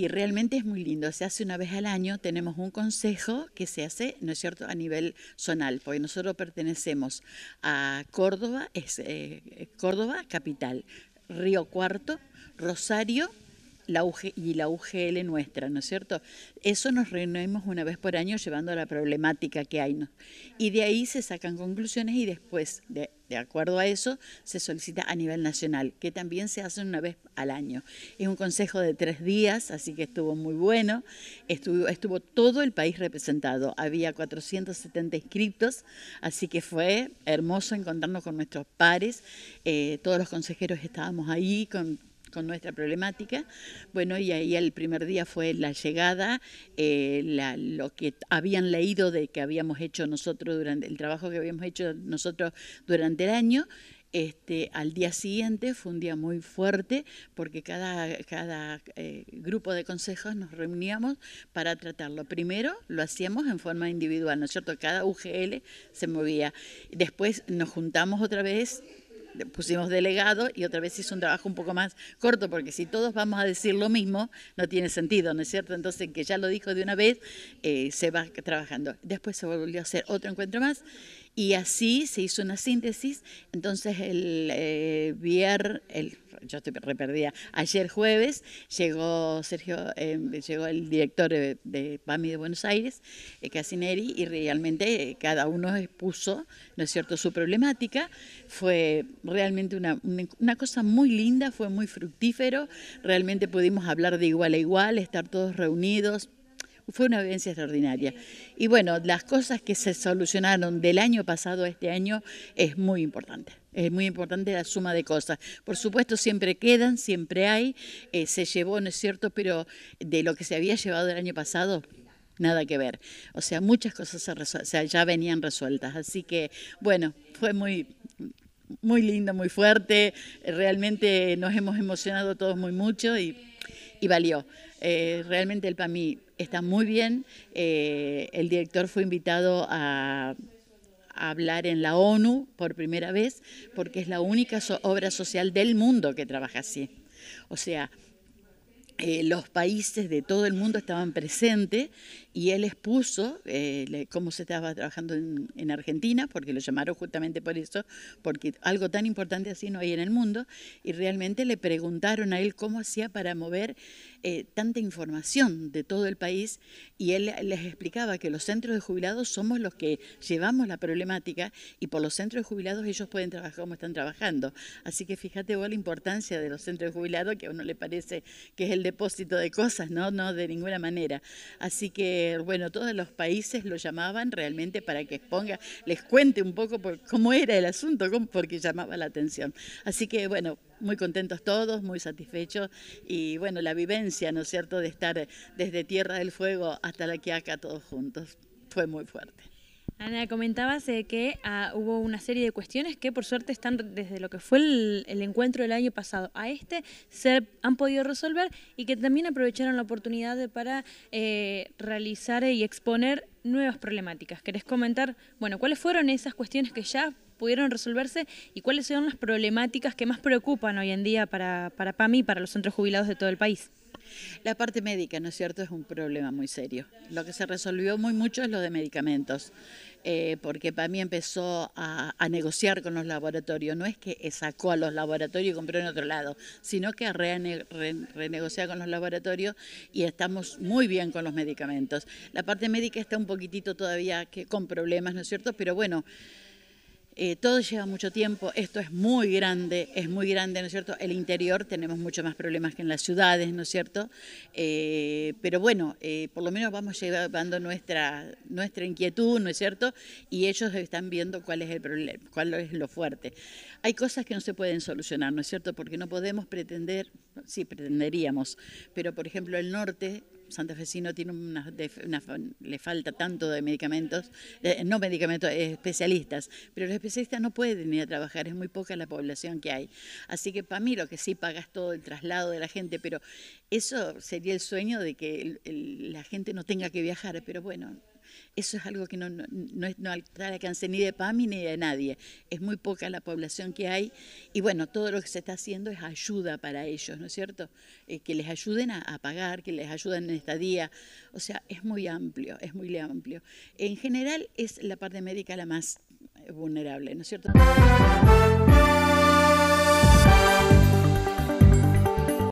Y realmente es muy lindo, se hace una vez al año, tenemos un consejo que se hace, ¿no es cierto?, a nivel zonal, porque nosotros pertenecemos a Córdoba, es eh, eh, Córdoba capital, Río Cuarto, Rosario, y la UGL nuestra, ¿no es cierto? Eso nos reunimos una vez por año llevando la problemática que hay. Y de ahí se sacan conclusiones y después de de acuerdo a eso, se solicita a nivel nacional, que también se hace una vez al año. Es un consejo de tres días, así que estuvo muy bueno. Estuvo, todo el país representado. Había 470 inscriptos, así que fue hermoso encontrarnos con nuestros pares. Eh, todos los consejeros estábamos ahí con con nuestra problemática. Bueno, y ahí el primer día fue la llegada, eh, lo que habían leído de que habíamos hecho nosotros durante el trabajo que habíamos hecho nosotros durante el año. Este, al día siguiente fue un día muy fuerte porque cada, cada eh, grupo de consejos nos reuníamos para tratarlo. Primero lo hacíamos en forma individual, ¿no es cierto? Cada UGL se movía. Después nos juntamos otra vez pusimos delegado y otra vez hizo un trabajo un poco más corto, porque si todos vamos a decir lo mismo, no tiene sentido, ¿no es cierto? Entonces, que ya lo dijo de una vez, eh, se va trabajando. Después se volvió a hacer otro encuentro más y así se hizo una síntesis. Entonces el eh, viernes, el, yo estoy reperdida, ayer jueves llegó Sergio, em, llegó el director de, PAMI de Buenos Aires, eh, Casineri, y realmente eh, cada uno expuso, ¿no es cierto?, su problemática. Fue realmente una cosa muy linda, fue muy fructífero, realmente pudimos hablar de igual a igual, estar todos reunidos, fue una vivencia extraordinaria. Y bueno, las cosas que se solucionaron del año pasado a este año es muy importante. Es muy importante la suma de cosas. Por supuesto, siempre quedan, siempre hay. Eh, se llevó, no es cierto, pero de lo que se había llevado el año pasado, nada que ver. O sea, muchas cosas se ya venían resueltas. Así que, bueno, fue muy, muy lindo, muy fuerte. Realmente nos hemos emocionado todos muy mucho y, valió. Eh, realmente el PAMI está muy bien. Eh, el director fue invitado a, hablar en la ONU por primera vez, porque es la única obra social del mundo que trabaja así. O sea, eh, los países de todo el mundo estaban presentes y él expuso eh, cómo se estaba trabajando en, Argentina, porque lo llamaron justamente por eso, porque algo tan importante así no hay en el mundo, y realmente le preguntaron a él cómo hacía para mover eh, tanta información de todo el país, y él les explicaba que los centros de jubilados somos los que llevamos la problemática, y por los centros de jubilados ellos pueden trabajar como están trabajando. Así que fíjate vos la importancia de los centros de jubilados, que a uno le parece que es el de depósito de cosas, ¿no? No, de ninguna manera. Así que, bueno, todos los países lo llamaban realmente para que exponga, les cuente un poco por cómo era el asunto, porque llamaba la atención. Así que, bueno, muy contentos todos, muy satisfechos y, bueno, la vivencia, ¿no es cierto?, de estar desde Tierra del Fuego hasta la Quiaca todos juntos. Fue muy fuerte. Ana, comentabas que ah, hubo una serie de cuestiones que por suerte están desde lo que fue el, encuentro del año pasado a este, se han podido resolver y que también aprovecharon la oportunidad para eh, realizar y exponer nuevas problemáticas. ¿Querés comentar, bueno, cuáles fueron esas cuestiones que ya pudieron resolverse y cuáles son las problemáticas que más preocupan hoy en día para, para PAMI y para los centros jubilados de todo el país? La parte médica, ¿no es cierto?, es un problema muy serio. Lo que se resolvió muy mucho es lo de medicamentos, eh, porque para mí empezó a, negociar con los laboratorios. No es que eh, sacó a los laboratorios y compró en otro lado, sino que rene, con los laboratorios y estamos muy bien con los medicamentos. La parte médica está un poquitito todavía que, con problemas, ¿no es cierto?, pero bueno. Eh, todo lleva mucho tiempo, esto es muy grande, es muy grande, ¿no es cierto? El interior tenemos mucho más problemas que en las ciudades, ¿no es cierto? Eh, pero bueno, eh, por lo menos vamos llevando nuestra, nuestra inquietud, ¿no es cierto? Y ellos están viendo cuál es el problema, cuál es lo fuerte. Hay cosas que no se pueden solucionar, ¿no es cierto? Porque no podemos pretender, sí, pretenderíamos, pero por ejemplo el norte Santa no tiene una, le falta tanto de medicamentos, eh, no medicamentos, eh, especialistas, pero los especialistas no pueden ir a trabajar, es muy poca la población que hay. Así que para mí lo que sí pagas todo el traslado de la gente, pero eso sería el sueño de que la gente no tenga que viajar, pero bueno, eso es algo que no, no, no, no alcanza ni de PAMI ni de nadie. Es muy poca la población que hay. Y bueno, todo lo que se está haciendo es ayuda para ellos, ¿no es cierto? Eh, que les ayuden a, a, pagar, que les ayuden en estadía. O sea, es muy amplio, es muy amplio. En general es la parte médica la más vulnerable, ¿no es cierto?